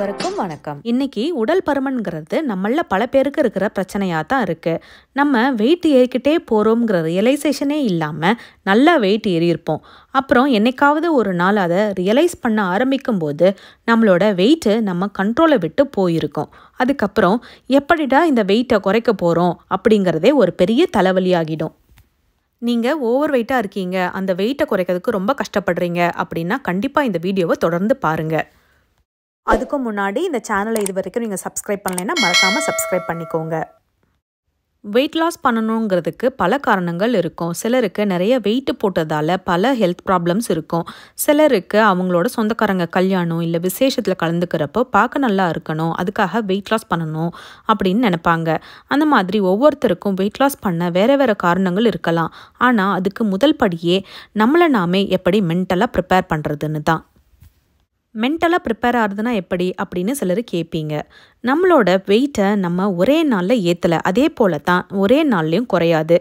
அனைவருக்கும் வணக்கம் இன்னைக்கு உடல் பருமன்கிறது நம்மள பல பேருக்கு இருக்கிற பிரச்சனையா தான் இருக்கு நம்ம வெயிட் ஏறிக்கிட்டே போறோம்ங்கிற ரியலைசேஷனே இல்லாம நல்லா வெயிட் ஏறியிருப்போம் அப்புறம் என்னைக்காவது ஒரு நாள் அதை ரியலைஸ் பண்ண ஆரம்பிக்கும் போது நம்மளோட வெயிட்டு நம்ம கண்ட்ரோலை விட்டு போயிருக்கோம் அதுக்கப்புறம் எப்படிடா இந்த வெயிட்டை குறைக்க போகிறோம் அப்படிங்கிறதே ஒரு பெரிய தலைவலியாகிடும் நீங்கள் ஓவர் வெயிட்டாக இருக்கீங்க அந்த வெயிட்டை குறைக்கிறதுக்கு ரொம்ப கஷ்டப்படுறீங்க அப்படின்னா கண்டிப்பாக இந்த வீடியோவை தொடர்ந்து பாருங்கள் அதுக்கும் முன்னாடி இந்த சேனலை இது வரைக்கும் நீங்கள் சப்ஸ்கிரைப் பண்ணலைன்னா மறக்காமல் சப்ஸ்கிரைப் பண்ணிக்கோங்க வெயிட் லாஸ் பண்ணணுங்கிறதுக்கு பல காரணங்கள் இருக்கும் சிலருக்கு நிறைய வெயிட் போட்டதால் பல ஹெல்த் ப்ராப்ளம்ஸ் இருக்கும் சிலருக்கு அவங்களோட சொந்தக்காரங்க கல்யாணம் இல்லை விசேஷத்தில் கலந்துக்கிறப்போ பார்க்க நல்லா இருக்கணும் அதுக்காக வெயிட் லாஸ் பண்ணணும் அப்படின்னு நினப்பாங்க அந்த மாதிரி ஒவ்வொருத்தருக்கும் வெயிட் லாஸ் பண்ண வேறு வேறு காரணங்கள் இருக்கலாம் ஆனால் அதுக்கு முதல் படியே நம்மளை நாமே எப்படி மென்டலாக ப்ரிப்பேர் பண்ணுறதுன்னு தான் மென்டலாக ப்ரிப்பேர் ஆகுதுன்னா எப்படி அப்படின்னு சிலர் கேட்பீங்க நம்மளோட வெயிட்டை நம்ம ஒரே நாளில் ஏற்றலை அதே போல் தான் ஒரே நாள்லேயும் குறையாது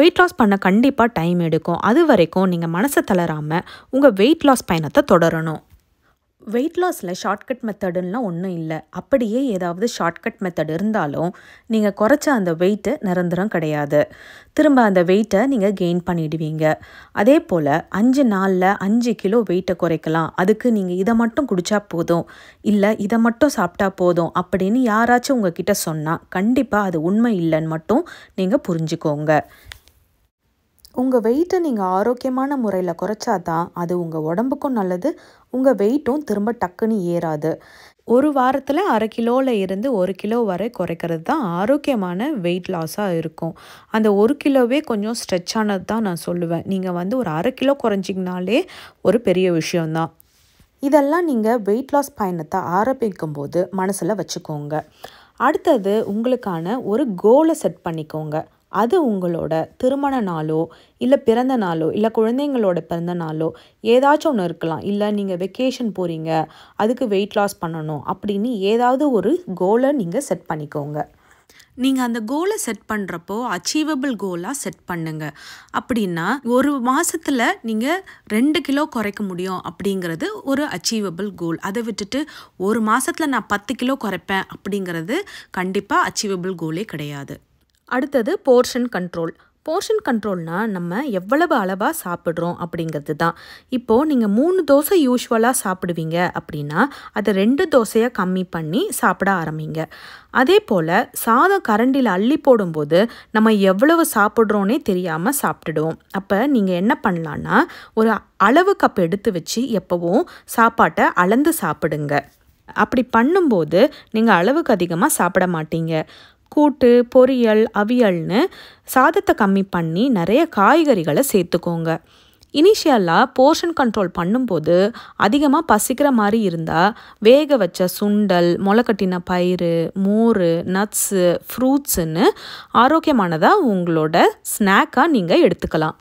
வெயிட் லாஸ் பண்ண கண்டிப்பாக டைம் எடுக்கும் அது வரைக்கும் நீங்கள் மனசை தளராமல் உங்கள் வெயிட் லாஸ் பயணத்தை தொடரணும் வெயிட் லாஸில் ஷார்ட்கட் மெத்தடுன்னா ஒன்றும் இல்லை அப்படியே ஏதாவது ஷார்ட்கட் மெத்தட் இருந்தாலும் நீங்கள் குறைச்ச அந்த வெயிட்டு நிரந்தரம் கிடையாது திரும்ப அந்த வெயிட்டை நீங்கள் கெயின் பண்ணிடுவீங்க அதே போல் அஞ்சு நாளில் அஞ்சு கிலோ வெயிட்டை குறைக்கலாம் அதுக்கு நீங்கள் இதை மட்டும் குடித்தா போதும் இல்லை இதை மட்டும் சாப்பிட்டா போதும் அப்படின்னு யாராச்சும் உங்ககிட்ட சொன்னால் கண்டிப்பாக அது உண்மை இல்லைன்னு மட்டும் நீங்கள் புரிஞ்சுக்கோங்க உங்கள் வெயிட்டை நீங்கள் ஆரோக்கியமான முறையில் குறைச்சா தான் அது உங்கள் உடம்புக்கும் நல்லது உங்கள் வெயிட்டும் திரும்ப டக்குன்னு ஏறாது ஒரு வாரத்தில் அரை கிலோவில் இருந்து ஒரு கிலோ வரை குறைக்கிறது தான் ஆரோக்கியமான வெயிட் லாஸாக இருக்கும் அந்த ஒரு கிலோவே கொஞ்சம் ஸ்ட்ரெச் ஆனது தான் நான் சொல்லுவேன் நீங்கள் வந்து ஒரு அரை கிலோ குறைஞ்சிங்கனாலே ஒரு பெரிய விஷயம்தான் இதெல்லாம் நீங்கள் வெயிட் லாஸ் பயணத்தை ஆரம்பிக்கும் போது மனசில் வச்சுக்கோங்க அடுத்தது உங்களுக்கான ஒரு கோலை செட் பண்ணிக்கோங்க அது உங்களோட திருமண நாளோ இல்லை பிறந்த நாளோ இல்லை குழந்தைங்களோட பிறந்த நாளோ ஏதாச்சும் ஒன்று இருக்கலாம் இல்லை நீங்கள் வெக்கேஷன் போகிறீங்க அதுக்கு வெயிட் லாஸ் பண்ணணும் அப்படின்னு ஏதாவது ஒரு கோலை நீங்கள் செட் பண்ணிக்கோங்க நீங்கள் அந்த கோலை செட் பண்ணுறப்போ அச்சீவபிள் கோலாக செட் பண்ணுங்க அப்படின்னா ஒரு மாதத்தில் நீங்கள் ரெண்டு கிலோ குறைக்க முடியும் அப்படிங்கிறது ஒரு அச்சீவபிள் கோல் அதை விட்டுட்டு ஒரு மாதத்தில் நான் பத்து கிலோ குறைப்பேன் அப்படிங்கிறது கண்டிப்பாக அச்சீவபிள் கோலே கிடையாது அடுத்தது போர்ஷன் கண்ட்ரோல் போர்ஷன் கண்ட்ரோல்னால் நம்ம எவ்வளவு அளவாக சாப்பிட்றோம் அப்படிங்கிறது தான் இப்போது நீங்கள் மூணு தோசை யூஸ்வலாக சாப்பிடுவீங்க அப்படின்னா அதை ரெண்டு தோசையாக கம்மி பண்ணி சாப்பிட ஆரம்பிங்க அதே போல் சாதம் கரண்டியில் அள்ளி போடும்போது நம்ம எவ்வளவு சாப்பிட்றோன்னே தெரியாமல் சாப்பிட்டுடுவோம் அப்போ நீங்கள் என்ன பண்ணலான்னா ஒரு அளவு கப் எடுத்து வச்சு எப்போவும் சாப்பாட்டை அளந்து சாப்பிடுங்க அப்படி பண்ணும்போது நீங்கள் அளவுக்கு அதிகமாக சாப்பிட மாட்டீங்க கூட்டு பொரியல் அவியல்னு சாதத்தை கம்மி பண்ணி நிறைய காய்கறிகளை சேர்த்துக்கோங்க இனிஷியலாக போர்ஷன் கண்ட்ரோல் பண்ணும்போது அதிகமாக பசிக்கிற மாதிரி இருந்தால் வேக வச்ச சுண்டல் முளைக்கட்டின பயிறு மோர் நட்ஸு ஃப்ரூட்ஸுன்னு ஆரோக்கியமானதாக உங்களோட ஸ்நாக்காக நீங்கள் எடுத்துக்கலாம்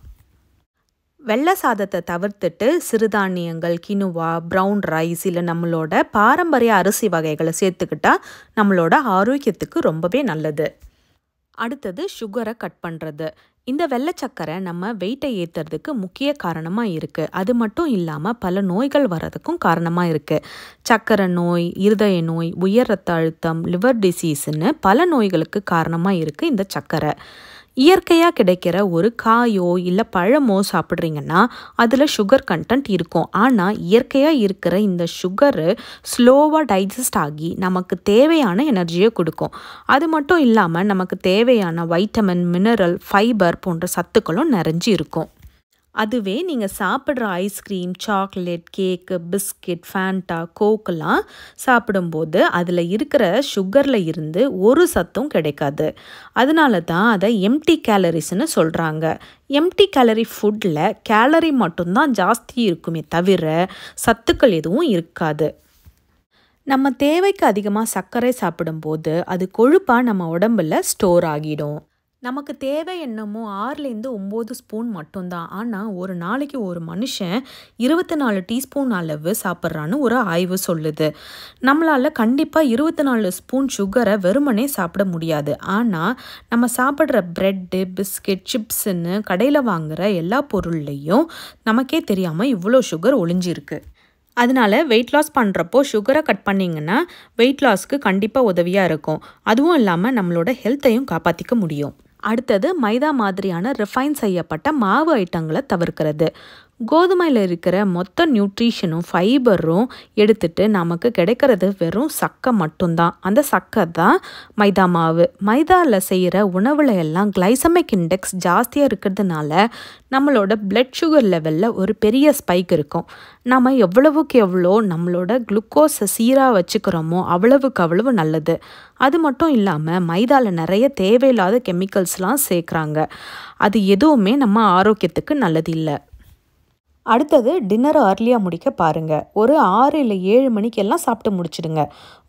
வெள்ளை சாதத்தை தவிர்த்துட்டு சிறுதானியங்கள் கினுவா ப்ரௌன் ரைஸ் இல்லை நம்மளோட பாரம்பரிய அரிசி வகைகளை சேர்த்துக்கிட்டா நம்மளோட ஆரோக்கியத்துக்கு ரொம்பவே நல்லது அடுத்தது சுகரை கட் பண்ணுறது இந்த வெள்ளச்சக்கரை நம்ம வெயிட்டை ஏற்றுறதுக்கு முக்கிய காரணமாக இருக்குது அது மட்டும் இல்லாமல் பல நோய்கள் வர்றதுக்கும் காரணமாக இருக்குது சக்கரை நோய் இருதய நோய் உயர் ரத்த அழுத்தம் லிவர் டிசீஸ்ன்னு பல நோய்களுக்கு காரணமாக இருக்குது இந்த சக்கரை இயற்கையாக கிடைக்கிற ஒரு காயோ இல்லை பழமோ சாப்பிட்றீங்கன்னா அதில் சுகர் கண்டென்ட் இருக்கும் ஆனால் இயற்கையாக இருக்கிற இந்த சுகரு ஸ்லோவாக டைஜஸ்ட் ஆகி நமக்கு தேவையான எனர்ஜியை கொடுக்கும் அது மட்டும் இல்லாமல் நமக்கு தேவையான வைட்டமின் மினரல் ஃபைபர் போன்ற சத்துக்களும் நிறைஞ்சு இருக்கும் அதுவே நீங்கள் சாப்பிட்ற ice cream chocolate cake biscuit Fanta கோக்கெல்லாம் சாப்பிடும்போது அதில் இருக்கிற சுகரில் இருந்து ஒரு சத்தும் கிடைக்காது அதனால தான் அதை எம்டி கேலரிஸ்னு சொல்கிறாங்க எம்டி கேலரி ஃபுட்டில் கேலரி மட்டும்தான் ஜாஸ்தி இருக்குமே தவிர சத்துக்கள் எதுவும் இருக்காது நம்ம தேவைக்கு அதிகமாக சர்க்கரை சாப்பிடும்போது அது கொழுப்பாக நம்ம உடம்பில் ஸ்டோர் ஆகிடும் நமக்கு தேவை என்னமோ ஆறுலேருந்து ஒம்பது ஸ்பூன் மட்டும்தான் ஆனால் ஒரு நாளைக்கு ஒரு மனுஷன் இருபத்தி நாலு டீஸ்பூன் அளவு சாப்பிட்றான்னு ஒரு ஆய்வு சொல்லுது நம்மளால் கண்டிப்பாக இருபத்தி நாலு ஸ்பூன் சுகரை வெறுமனே சாப்பிட முடியாது ஆனால் நம்ம சாப்பிட்ற ப்ரெட்டு பிஸ்கெட் சிப்ஸுன்னு கடையில் வாங்குகிற எல்லா பொருள்லையும் நமக்கே தெரியாமல் இவ்வளோ சுகர் ஒளிஞ்சிருக்கு அதனால் வெயிட் லாஸ் பண்ணுறப்போ சுகரை கட் பண்ணிங்கன்னா வெயிட் லாஸ்க்கு கண்டிப்பாக உதவியாக இருக்கும் அதுவும் இல்லாமல் நம்மளோட ஹெல்த்தையும் காப்பாற்றிக்க முடியும் அடுத்தது மைதா மாதிரியான ரிஃபைன் செய்யப்பட்ட மாவு ஐட்டங்களை தவிர்க்கிறது கோதுமையில் இருக்கிற மொத்த நியூட்ரிஷனும் ஃபைபரும் எடுத்துட்டு நமக்கு கிடைக்கிறது வெறும் சக்கை மட்டும்தான் அந்த சக்கை தான் மைதா மாவு மைதாவில் செய்கிற உணவில் எல்லாம் கிளைசமிக் இண்டெக்ஸ் ஜாஸ்தியாக இருக்கிறதுனால நம்மளோட பிளட் சுகர் லெவலில் ஒரு பெரிய ஸ்பைக் இருக்கும் நம்ம எவ்வளவுக்கு எவ்வளோ நம்மளோட குளுக்கோஸை சீராக வச்சுக்கிறோமோ அவ்வளவுக்கு அவ்வளவு நல்லது அது மட்டும் இல்லாமல் மைதாவில் நிறைய தேவையில்லாத கெமிக்கல்ஸ்லாம் சேர்க்குறாங்க அது எதுவுமே நம்ம ஆரோக்கியத்துக்கு நல்லது இல்லை அடுத்தது டின்னரை அர்லியாக முடிக்க பாருங்கள் ஒரு ஆறு இல்லை ஏழு மணிக்கெல்லாம் சாப்பிட்டு முடிச்சிடுங்க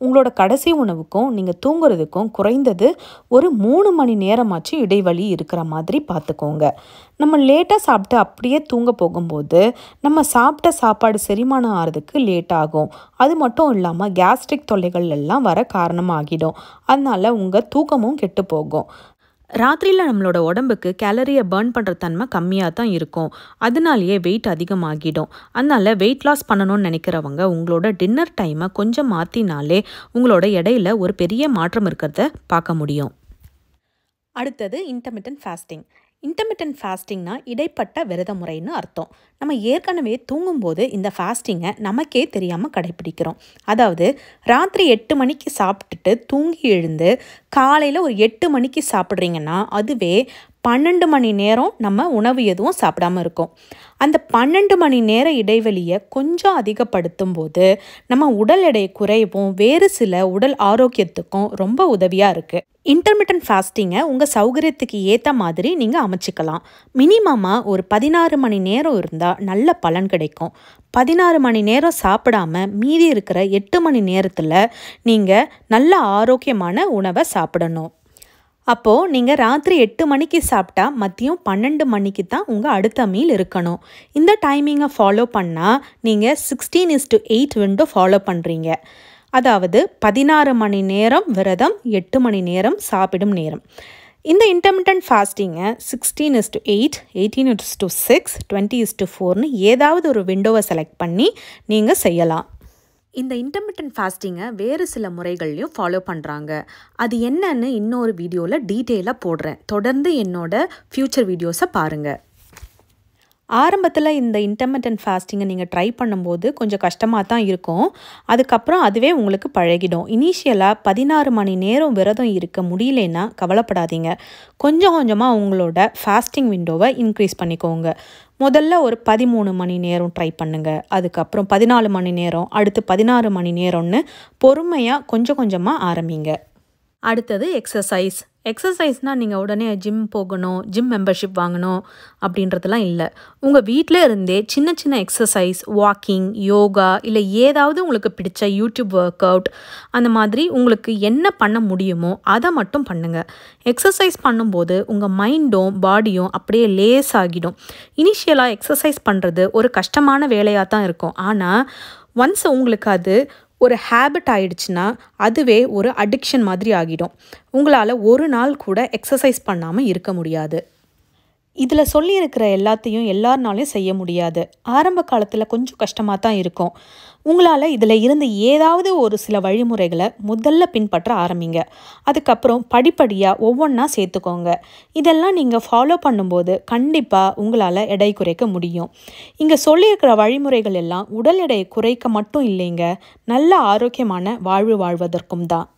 உங்களோட கடைசி உணவுக்கும் நீங்கள் தூங்குறதுக்கும் குறைந்தது ஒரு மூணு மணி நேரமாச்சு இடைவெளி இருக்கிற மாதிரி பார்த்துக்கோங்க நம்ம லேட்டாக சாப்பிட்டு அப்படியே தூங்க போகும்போது நம்ம சாப்பிட்ட சாப்பாடு செரிமானம் ஆகிறதுக்கு லேட் ஆகும் அது மட்டும் இல்லாமல் கேஸ்ட்ரிக் தொல்லைகள் எல்லாம் வர காரணமாகிடும் அதனால் உங்கள் தூக்கமும் கெட்டு போகும் ராத்திரியில் நம்மளோட உடம்புக்கு கேலரியை பேர்ன் பண்ணுற தன்மை கம்மியாக தான் இருக்கும் அதனாலேயே வெயிட் அதிகமாகிடும் அதனால் வெயிட் லாஸ் பண்ணணும்னு நினைக்கிறவங்க உங்களோட டின்னர் டைமை கொஞ்சம் மாற்றினாலே உங்களோட இடையில ஒரு பெரிய மாற்றம் இருக்கிறத பார்க்க முடியும் அடுத்தது இன்டர்மிட்டன் ஃபாஸ்டிங் இன்டர்மிட்டன்ட் ஃபாஸ்டிங்னா இடைப்பட்ட விரத முறைன்னு அர்த்தம் நம்ம ஏற்கனவே தூங்கும்போது இந்த ஃபாஸ்டிங்கை நமக்கே தெரியாமல் கடைப்பிடிக்கிறோம் அதாவது ராத்திரி எட்டு மணிக்கு சாப்பிட்டுட்டு தூங்கி எழுந்து காலையில் ஒரு எட்டு மணிக்கு சாப்பிட்றீங்கன்னா அதுவே பன்னெண்டு மணி நேரம் நம்ம உணவு எதுவும் சாப்பிடாமல் இருக்கோம் அந்த பன்னெண்டு மணி நேர இடைவெளியை கொஞ்சம் அதிகப்படுத்தும் போது நம்ம உடல் எடை குறைவும் வேறு சில உடல் ஆரோக்கியத்துக்கும் ரொம்ப உதவியாக இருக்குது இன்டர்மிட்டன்ட் ஃபாஸ்டிங்கை உங்கள் சௌகரியத்துக்கு ஏற்ற மாதிரி நீங்கள் அமைச்சிக்கலாம் மினிமமாக ஒரு பதினாறு மணி நேரம் இருந்தால் நல்ல பலன் கிடைக்கும் பதினாறு மணி நேரம் சாப்பிடாம மீதி இருக்கிற எட்டு மணி நேரத்தில் நீங்கள் நல்ல ஆரோக்கியமான உணவை சாப்பிடணும் அப்போது நீங்கள் ராத்திரி எட்டு மணிக்கு சாப்பிட்டா மதியம் பன்னெண்டு மணிக்கு தான் உங்கள் அடுத்த மீல் இருக்கணும் இந்த டைமிங்கை ஃபாலோ பண்ணால் நீங்கள் sixteen is to eight window follow பண்ணுறீங்க அதாவது பதினாறு மணி நேரம் விரதம் எட்டு மணி நேரம் சாப்பிடும் நேரம் இந்த இன்டர்மிட்டன்ட் ஃபாஸ்டிங்கை sixteen is to eight eighteen is to six twenty is to ஃபோர்னு ஏதாவது ஒரு விண்டோவை செலக்ட் பண்ணி நீங்கள் செய்யலாம் இந்த இன்டர்மிட்டன்ட் ஃபாஸ்டிங்கை வேறு சில முறைகள்லையும் ஃபாலோ பண்ணுறாங்க அது என்னன்னு இன்னொரு வீடியோவில் டீட்டெயிலாக போடுறேன் தொடர்ந்து என்னோட ஃப்யூச்சர் வீடியோஸை பாருங்கள் ஆரம்பத்தில் இந்த இன்டர்மீடியன்ட் ஃபாஸ்டிங்கை நீங்கள் ட்ரை பண்ணும்போது கொஞ்சம் கஷ்டமாக தான் இருக்கும் அதுக்கப்புறம் அதுவே உங்களுக்கு பழகிடும் இனிஷியலாக பதினாறு மணி நேரம் விரதம் இருக்க முடியலன்னா கவலைப்படாதீங்க கொஞ்சம் கொஞ்சமாக உங்களோட ஃபாஸ்டிங் விண்டோவை இன்க்ரீஸ் பண்ணிக்கோங்க முதல்ல ஒரு பதிமூணு மணி நேரம் ட்ரை பண்ணுங்கள் அதுக்கப்புறம் பதினாலு மணி நேரம் அடுத்து பதினாறு மணி நேரம்னு பொறுமையாக கொஞ்சம் கொஞ்சமாக ஆரம்பிங்க அடுத்தது எக்ஸசைஸ் எக்ஸசைஸ்னால் நீங்கள் உடனே ஜிம் போகணும் ஜிம் மெம்பர்ஷிப் வாங்கணும் அப்படின்றதுலாம் இல்லை உங்கள் வீட்டில் இருந்தே சின்ன சின்ன எக்ஸசைஸ் வாக்கிங் யோகா இல்லை ஏதாவது உங்களுக்கு பிடிச்ச யூடியூப் ஒர்க் அவுட் அந்த மாதிரி உங்களுக்கு என்ன பண்ண முடியுமோ அதை மட்டும் பண்ணுங்கள் எக்ஸசைஸ் பண்ணும்போது உங்கள் மைண்டும் பாடியும் அப்படியே லேஸ் ஆகிடும் இனிஷியலாக எக்ஸசைஸ் பண்ணுறது ஒரு கஷ்டமான வேலையாக தான் இருக்கும் ஆனால் ஒன்ஸ் உங்களுக்கு அது ஒரு ஹேபிட் ஆயிடுச்சுன்னா அதுவே ஒரு அடிக்ஷன் மாதிரி ஆகிடும் உங்களால் ஒரு நாள் கூட எக்ஸசைஸ் பண்ணாமல் இருக்க முடியாது இதில் சொல்லியிருக்கிற எல்லாத்தையும் எல்லாருனாலையும் செய்ய முடியாது ஆரம்ப காலத்தில் கொஞ்சம் கஷ்டமாக தான் இருக்கும் உங்களால் இதில் இருந்து ஏதாவது ஒரு சில வழிமுறைகளை முதல்ல பின்பற்ற ஆரம்பிங்க அதுக்கப்புறம் படிப்படியாக ஒவ்வொன்றா சேர்த்துக்கோங்க இதெல்லாம் நீங்கள் ஃபாலோ பண்ணும்போது கண்டிப்பாக உங்களால் எடை குறைக்க முடியும் இங்கே சொல்லியிருக்கிற வழிமுறைகள் எல்லாம் உடல் எடையை குறைக்க மட்டும் இல்லைங்க நல்ல ஆரோக்கியமான வாழ்வு வாழ்வதற்கும் தான்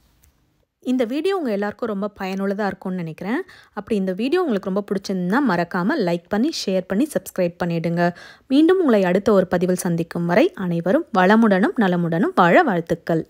இந்த வீடியோ உங்கள் எல்லாருக்கும் ரொம்ப பயனுள்ளதாக இருக்கும்னு நினைக்கிறேன் அப்படி இந்த வீடியோ உங்களுக்கு ரொம்ப பிடிச்சிருந்தா மறக்காமல் லைக் பண்ணி ஷேர் பண்ணி சப்ஸ்கிரைப் பண்ணிவிடுங்க மீண்டும் உங்களை அடுத்த ஒரு பதிவில் சந்திக்கும் வரை அனைவரும் வளமுடனும் நலமுடனும் வாழ வாழ்த்துக்கள்